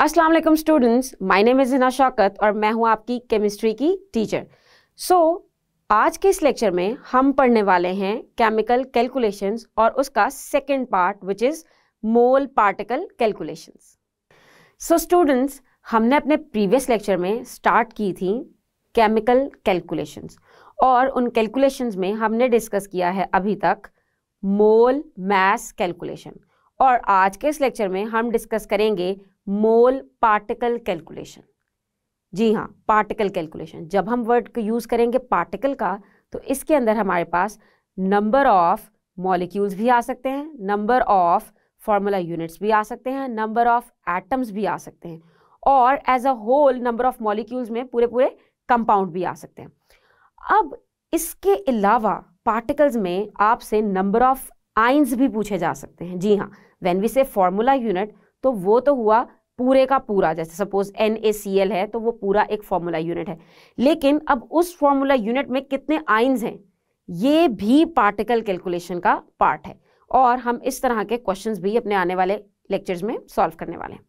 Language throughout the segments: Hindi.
Aslam students my name is Hina Shaukat और मैं हूँ आपकी केमिस्ट्री की टीचर सो so, आज के इस लेक्चर में हम पढ़ने वाले हैं केमिकल कैलकुलेशंस और उसका second part which is mole particle calculations so students हमने अपने प्रीवियस लेक्चर में स्टार्ट की थी केमिकल कैलकुलेशंस और उन कैलकुलेशंस में हमने डिस्कस किया है अभी तक मोल मैस कैलकुलेशन और आज के इस लेक्चर में हम डिस्कस करेंगे मोल पार्टिकल कैलकुलेशन जी हाँ पार्टिकल कैलकुलेशन जब हम वर्ड यूज़ करेंगे पार्टिकल का तो इसके अंदर हमारे पास नंबर ऑफ मॉलिक्यूल्स भी आ सकते हैं नंबर ऑफ फार्मूला यूनिट्स भी आ सकते हैं नंबर ऑफ एटम्स भी आ सकते हैं और as a whole number of molecules में पूरे पूरे कंपाउंड भी आ सकते हैं अब इसके अलावा पार्टिकल्स में आपसे नंबर ऑफ आइंस भी पूछे जा सकते हैं जी हाँ when we say formula unit तो वो तो हुआ पूरे का पूरा जैसे सपोज एन है तो वो पूरा एक फॉर्मूला यूनिट है लेकिन अब उस फॉर्मूला यूनिट में कितने आइन्स हैं ये भी पार्टिकल कैलकुलेशन का पार्ट है और हम इस तरह के क्वेश्चंस भी अपने आने वाले लेक्चर्स में सॉल्व करने वाले हैं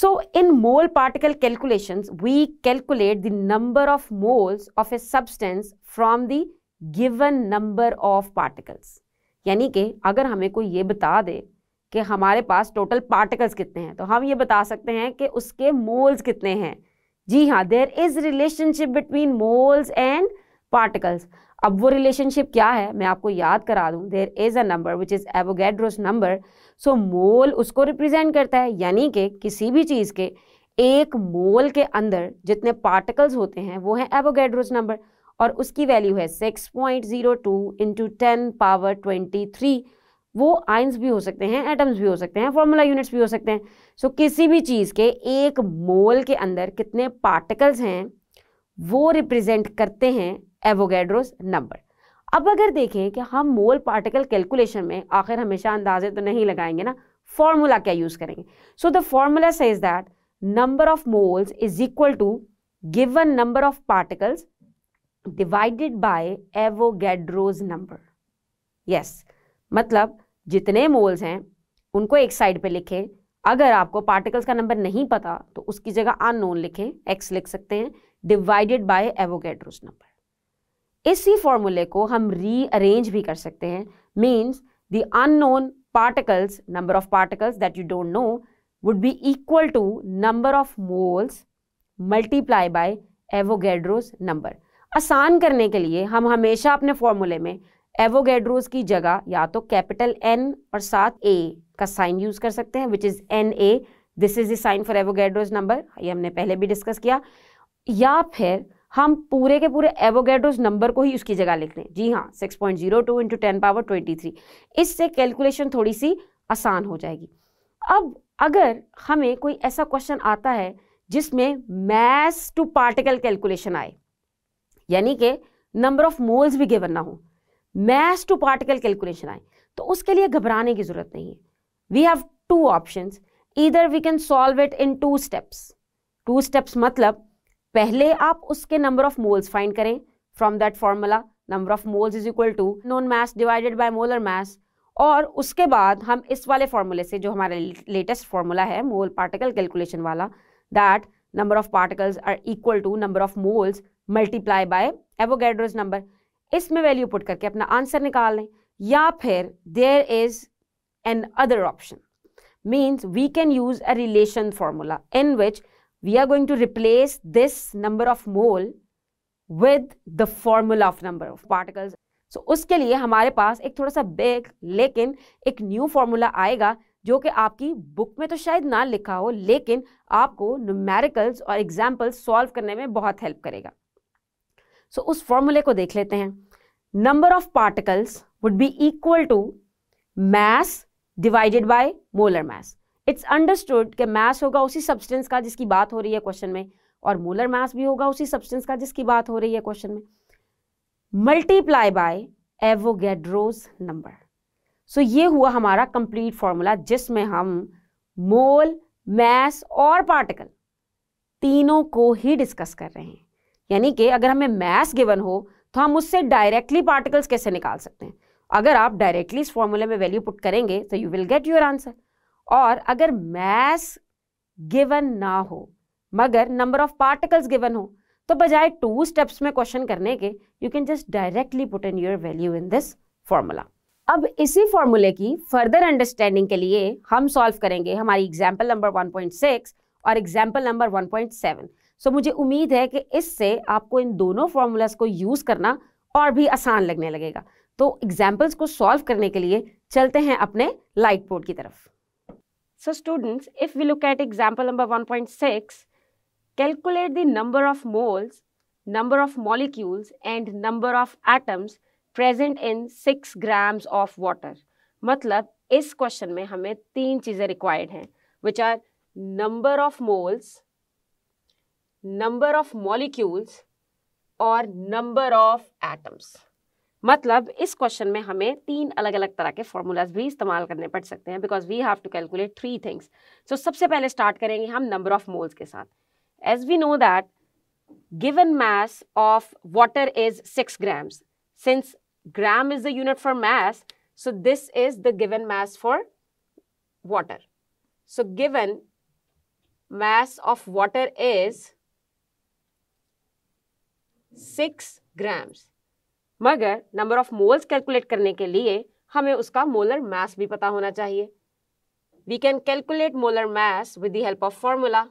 so in mole particle calculations we calculate the number of moles of a substance from the given number of particles यानी कि अगर हमें कोई ये बता दे कि हमारे पास टोटल पार्टिकल्स कितने हैं तो हम ये बता सकते हैं कि उसके मोल्स कितने हैं जी हाँ there is relationship between moles and particles अब वो रिलेशनशिप क्या है मैं आपको याद करा दूं there is a number which is Avogadro's number so mole उसको रिप्रेजेंट करता है यानी कि किसी भी चीज़ के एक मोल के अंदर जितने पार्टिकल्स होते हैं वो है एवोगेड्रोस नंबर और उसकी वैल्यू है six point zero two into ten power twenty three वो आइंस भी हो सकते हैं एटम्स भी हो सकते हैं फॉर्मूला यूनिट्स भी हो सकते हैं सो so, किसी भी चीज़ के एक मोल के अंदर कितने पार्टिकल्स हैं वो रिप्रेजेंट करते हैं एवोगेड्रोस नंबर अब अगर देखें कि हम मोल पार्टिकल कैलकुलेशन में आखिर हमेशा अंदाजे तो नहीं लगाएंगे ना फॉर्मूला क्या यूज़ करेंगे so the formula says that number of moles is equal to given number of particles divided by Avogadro's number. Yes, मतलब जितने मोल्स हैं उनको एक साइड पे लिखें अगर आपको पार्टिकल्स का नंबर नहीं पता तो उसकी जगह अननोन लिखें एक्स लिख सकते हैं डिवाइडेड बाय एवोगेड्रोस नंबर इसी फॉर्मूले को हम रीअरेंज भी कर सकते हैं means the unknown particles number of particles that you don't know would be equal to number of moles multiply by Avogadro's number आसान करने के लिए हम हमेशा अपने फॉर्मूले में एवोगेड्रोज की जगह या तो कैपिटल एन और साथ ए का साइन यूज कर सकते हैं which is N A this is the sign for Avogadro's number ये हमने पहले भी डिस्कस किया या फिर हम पूरे के पूरे एवोगेड्रोज नंबर को ही उसकी जगह लिख लें जी हाँ six point zero two into ten power twenty three इससे कैलकुलेशन थोड़ी सी आसान हो जाएगी अब अगर हमें कोई ऐसा क्वेश्चन आता है जिसमें मैस टू पार्टिकल कैलकुलेशन आए यानी कि नंबर ऑफ मोल्स भी गिवन ना हो मैस टू पार्टिकल कैलकुलेशन आए तो उसके लिए घबराने की जरूरत नहीं है वी हैव टू ऑप्शन इधर we can solve it in two steps two steps मतलब पहले आप उसके नंबर ऑफ मोल्स फाइंड करें from that formula number of moles is equal to known mass divided by molar mass और उसके बाद हम इस वाले फॉर्मूले से जो हमारा लेटेस्ट फॉर्मूला है मोल पार्टिकल कैलकुलेशन वाला that number of particles are equal to number of moles multiply by Avogadro's number इसमें वैल्यू पुट करके अपना आंसर निकाल लें या फिर there is another option means we can use a relation formula in which we are going to replace this number of mole with the formula of number of particles so उसके लिए हमारे पास एक थोड़ा सा बिग लेकिन एक न्यू फॉर्मूला आएगा जो कि आपकी बुक में तो शायद ना लिखा हो लेकिन आपको न्यूमेरिकल्स और एग्जाम्पल्स सॉल्व करने में बहुत हेल्प करेगा सो so, उस फॉर्मूले को देख लेते हैं number of particles would be equal to mass divided by molar mass it's understood कि मैस होगा उसी सब्सटेंस का जिसकी बात हो रही है क्वेश्चन में और मोलर मैस भी होगा उसी सब्सटेंस का जिसकी बात हो रही है क्वेश्चन में multiply by Avogadro's number so ये हुआ हमारा कंप्लीट फॉर्मूला जिसमें हम मोल मैस और पार्टिकल तीनों को ही डिस्कस कर रहे हैं यानी कि अगर हमें मैस गिवन हो तो हम उससे डायरेक्टली पार्टिकल्स कैसे निकाल सकते हैं अगर आप डायरेक्टली इस फॉर्मूले में वैल्यू पुट करेंगे तो you will get your answer और अगर मैस गिवन ना हो मगर नंबर ऑफ पार्टिकल्स गिवन हो तो बजाय टू स्टेप्स में क्वेश्चन करने के you can just directly put in your value in this formula अब इसी फॉर्मूले की फर्दर अंडरस्टैंडिंग के लिए हम सॉल्व करेंगे हमारी एग्जाम्पल नंबर 1.6 और एग्जाम्पल नंबर 1.7 सो मुझे उम्मीद है कि इससे आपको इन दोनों फार्मूलाज को यूज़ करना और भी आसान लगने लगेगा तो एग्जाम्पल्स को सॉल्व करने के लिए चलते हैं अपने लाइट बोर्ड की तरफ so students, if we look at example number 1.6, calculate the number of moles number of molecules and number of atoms present in six grams of water मतलब इस क्वेश्चन में हमें तीन चीज़ें रिक्वायर्ड हैं which are number of moles number of molecules और नंबर ऑफ एटम्स मतलब इस क्वेश्चन में हमें तीन अलग अलग तरह के फॉर्मूलाज भी इस्तेमाल करने पड़ सकते हैं because we have to calculate three things so सबसे पहले स्टार्ट करेंगे हम नंबर ऑफ मोल्स के साथ as we know that given mass of water is six grams since gram is the unit for mass so this is the given mass for water so given mass of water is six grams मगर नंबर ऑफ मोल्स कैलकुलेट करने के लिए हमें उसका मोलर मास भी पता होना चाहिए we can calculate molar mass with the help of formula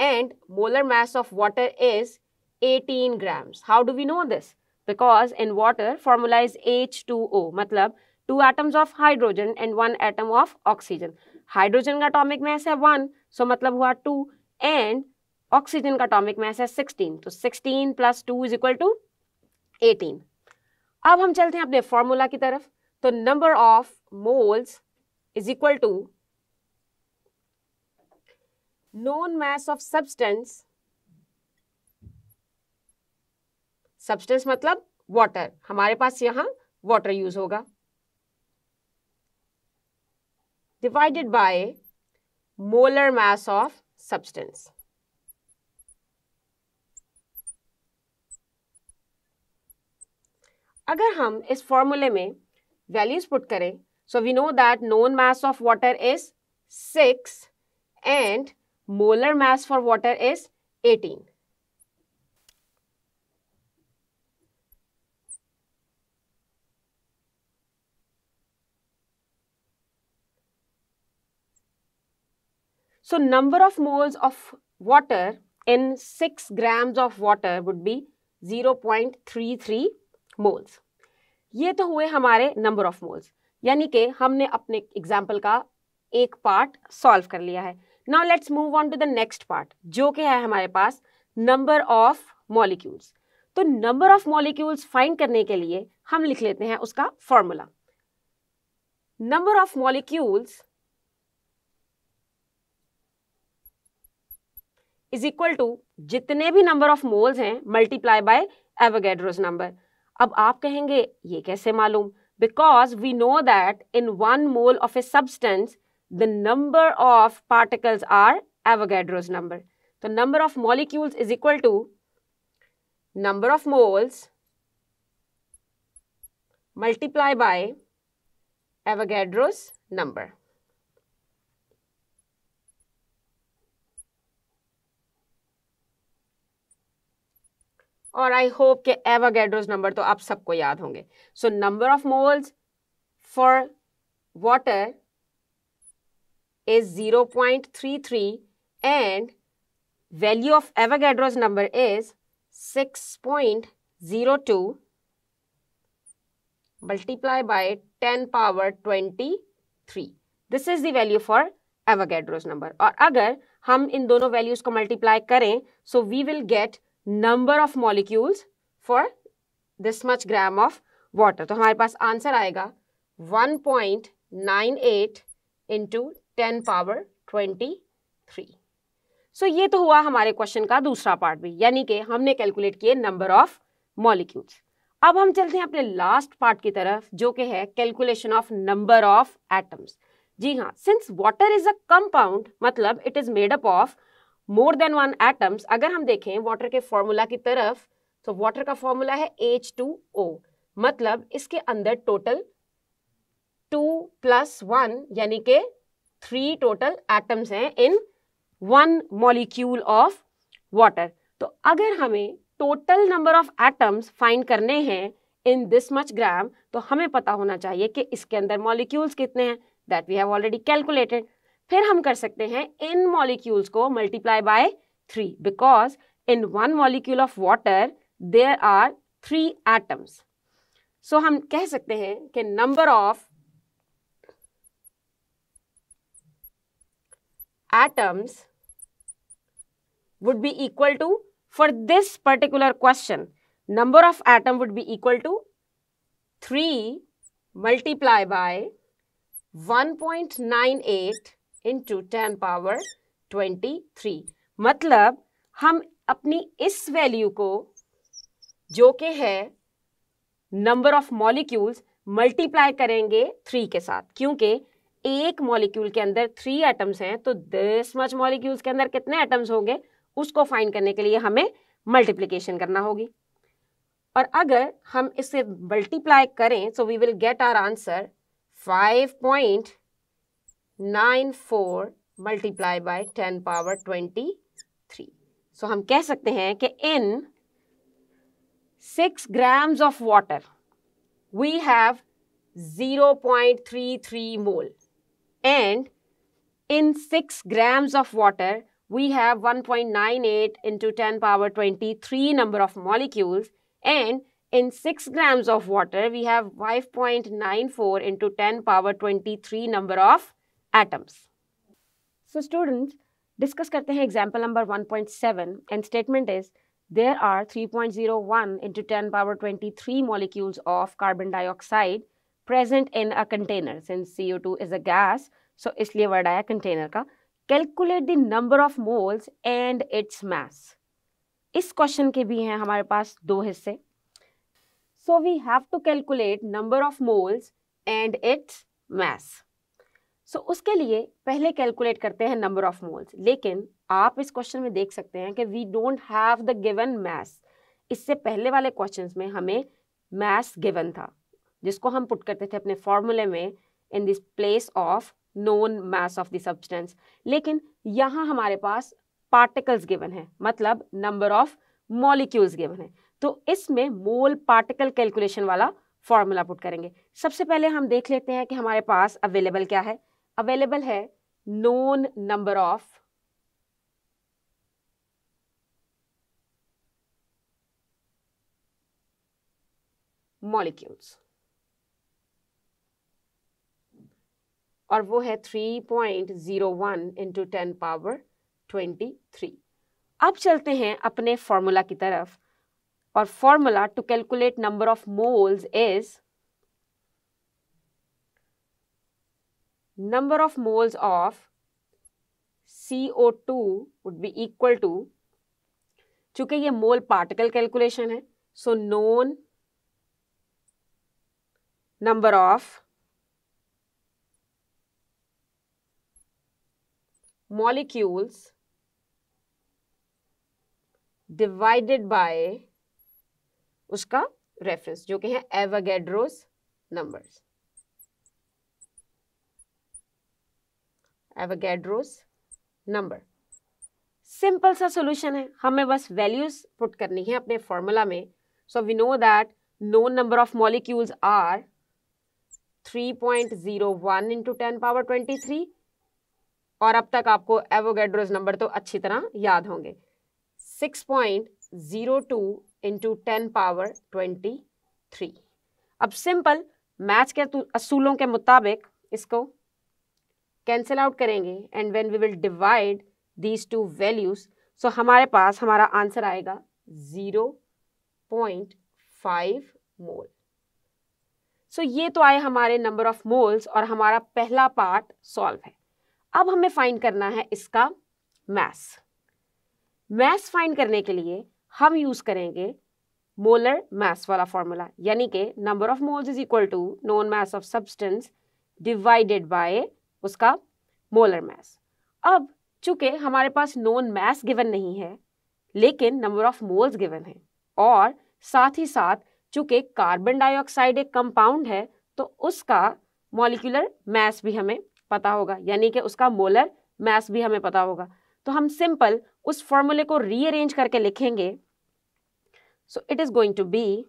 and molar mass of water is 18 grams how do we know this because in water formula is H two O मतलब two atoms of hydrogen and one atom of oxygen hydrogen का अटोमिक मैस है वन सो मतलब हुआ टू एंड ऑक्सीजन का अटोमिक मैस है 16 तो 16 plus two is equal to 18 अब हम चलते हैं अपने फॉर्मूला की तरफ तो number of moles is equal to known mass of substance substance मतलब वाटर हमारे पास यहां वाटर यूज होगा divided by molar mass of substance अगर हम इस फॉर्मूले में वैल्यूज पुट करें so we know that known mass of water is six and molar mass for water is eighteen So number of moles of water in 6 grams of water would be three moles ये तो हुए हमारे नंबर ऑफ मोल्स यानी कि हमने अपने एग्जाम्पल का एक पार्ट सॉल्व कर लिया है now let's move on to the next part जो कि है हमारे पास नंबर ऑफ मॉलिक्यूल्स तो नंबर ऑफ मॉलिक्यूल्स फाइंड करने के लिए हम लिख लेते हैं उसका formula number of molecules is equal to जितने भी नंबर ऑफ मोल्स हैं मल्टीप्लाई बाय एवोगेड्रोस नंबर अब आप कहेंगे ये कैसे मालूम because we know that in one mole of a substance the number of particles are Avogadro's number तो number of molecules is equal to number of moles multiply by Avogadro's number और आई होप के एवागैड्रोज नंबर तो आप सबको याद होंगे so number of moles for water is zero point three three and value of Avogadro's number is six point zero two multiply by ten power twenty three this is the value for Avogadro's number और अगर हम इन दोनों वैल्यूज को मल्टीप्लाई करें so we will get number of molecules for this much gram of water तो हमारे पास आंसर आएगा 1.98 point nine eight into ten power twenty three so ये तो हुआ हमारे क्वेश्चन का दूसरा पार्ट भी यानी कि हमने कैलकुलेट किए नंबर ऑफ मॉलिक्यूल्स अब हम चलते हैं अपने लास्ट पार्ट की तरफ जो कि है calculation of number of atoms जी हाँ since water is a compound मतलब it is made up of more than one atoms अगर हम देखें वाटर के फॉर्मूला की तरफ तो वाटर का फॉर्मूला है एच टू ओ मतलब इसके अंदर टोटल टू प्लस वन यानी के थ्री टोटल एटम्स हैं in one molecule of water तो अगर हमें total number of atoms find करने हैं इन दिस मच ग्राम तो हमें पता होना चाहिए कि इसके अंदर मॉलिक्यूल्स कितने हैं that we have already calculated फिर हम कर सकते हैं इन मॉलिक्यूल्स को multiply by three because in one molecule of water there are three atoms so हम कह सकते हैं कि number of atoms would be equal to for this particular question number of atom would be equal to three multiply by one point nine eight into ten power twenty three मतलब हम अपनी इस वैल्यू को जो कि है नंबर ऑफ मॉलिक्यूल्स मल्टीप्लाई करेंगे थ्री के साथ क्योंकि एक मॉलिक्यूल के अंदर थ्री एटम्स हैं तो दस मच मॉलिक्यूल्स के अंदर कितने एटम्स होंगे उसको फाइंड करने के लिए हमें मल्टीप्लिकेशन करना होगी और अगर हम इसे मल्टीप्लाई करें so we will get our answer five point 94 multiply by 10 power 23 so हम कह सकते हैं कि in 6 grams of water we have 0.33 mole and in 6 grams of water we have 1.98 into 10 power 23 number of molecules and in 6 grams of water we have 5.94 into 10 power 23 number of atoms so students discuss करते हैं example number 1.7 and statement is there are 3.01 point zero one into ten power twenty three molecules of carbon dioxide present in a container since C O two is a gas so इसलिए वर्ड आया कंटेनर का calculate the number of moles and its mass इस क्वेश्चन के भी हैं हमारे पास दो हिस्से so we have to calculate number of moles and its mass so so, उसके लिए पहले कैलकुलेट करते हैं नंबर ऑफ मोल्स लेकिन आप इस क्वेश्चन में देख सकते हैं कि we don't have the given mass इससे पहले वाले क्वेश्चंस में हमें मैस गिवन था जिसको हम पुट करते थे अपने फॉर्मूले में in this place of known mass of the substance लेकिन यहाँ हमारे पास पार्टिकल्स गिवन है मतलब नंबर ऑफ मॉलिक्यूल्स गिवन है तो इसमें मोल पार्टिकल कैलकुलेशन वाला फॉर्मूला पुट करेंगे सबसे पहले हम देख लेते हैं कि हमारे पास अवेलेबल क्या है अवेलेबल है नोन नंबर ऑफ मॉलिक्यूल्स और वो है 3.01 point zero one into ten power twenty three अब चलते हैं अपने फॉर्मूला की तरफ और formula to calculate number of moles is number of moles of C O two would be equal to चूंकि ये मोल पार्टिकल कैलकुलेशन है so known number of molecules divided by उसका रेफरेंस जो कि है Avogadro's numbers Avogadro's number simple सा सॉल्यूशन है हमें बस वैल्यूज पुट करनी है अपने फॉर्मूला में so we know that known number of molecules are 3.01 into ten power twenty three और अब तक आपको एवोगेड्रोज नंबर तो अच्छी तरह याद होंगे 6.02 into ten power twenty three अब सिंपल मैथ के असूलों के मुताबिक इसको कैंसिल आउट करेंगे and when we will divide these two values so हमारे पास हमारा आंसर आएगा zero point five mole so ये तो आए हमारे नंबर ऑफ मोल्स और हमारा पहला पार्ट सॉल्व है अब हमें फाइंड करना है इसका मैस मैस फाइंड करने के लिए हम यूज़ करेंगे मोलर मैस वाला फॉर्मूला यानी कि number of moles is equal to known mass of substance divided by उसका मोलर मास अब चूंकि हमारे पास नोन मास गिवन नहीं है लेकिन नंबर ऑफ मोल्स गिवन है और साथ ही साथ चूंकि कार्बन डाइऑक्साइड एक कंपाउंड है तो उसका मॉलिकुलर मास भी हमें पता होगा यानी कि उसका मोलर मास भी हमें पता होगा तो हम सिंपल उस फॉर्मूले को रीअरेंज करके लिखेंगे so it is going to be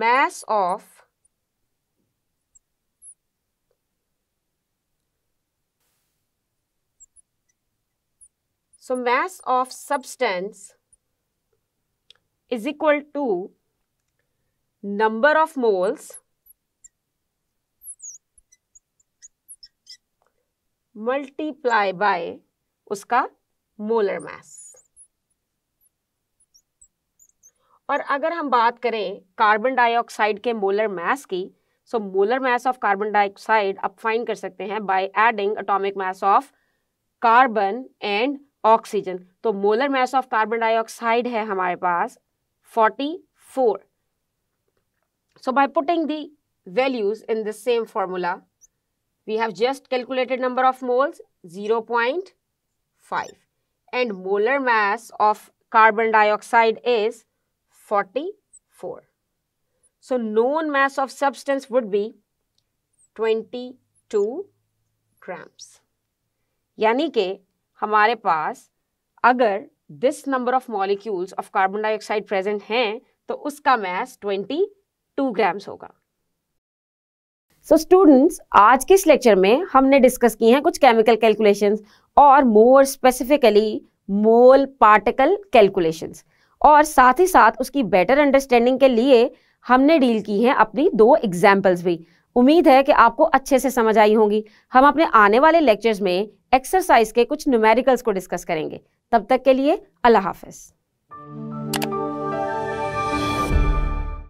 mass of So mass of substance is equal to number of moles multiply by उसका मोलर मास और अगर हम बात करें कार्बन डाइऑक्साइड के मोलर मास की so molar mass of carbon dioxide आप फाइंड कर सकते हैं by adding atomic mass of carbon and oxygen तो molar mass of carbon dioxide है हमारे पास forty four so by putting the values in the same formula we have just calculated number of moles zero point five and molar mass of carbon dioxide is forty four so known mass of substance would be twenty two grams यानी के हमारे पास अगर this number of molecules of carbon dioxide present हैं तो उसका मैस 22 ग्राम्स होगा सो so स्टूडेंट्स आज के इस लेक्चर में हमने डिस्कस की हैं कुछ केमिकल कैलकुलेशंस और more specifically mole particle calculations और साथ ही साथ उसकी बेटर अंडरस्टैंडिंग के लिए हमने डील की है अपनी दो एग्जाम्पल्स भी उम्मीद है कि आपको अच्छे से समझ आई होंगी हम अपने आने वाले लेक्चर्स में एक्सरसाइज के कुछ न्यूमेरिकल्स को डिस्कस करेंगे तब तक के लिए अल्लाह हाफिज़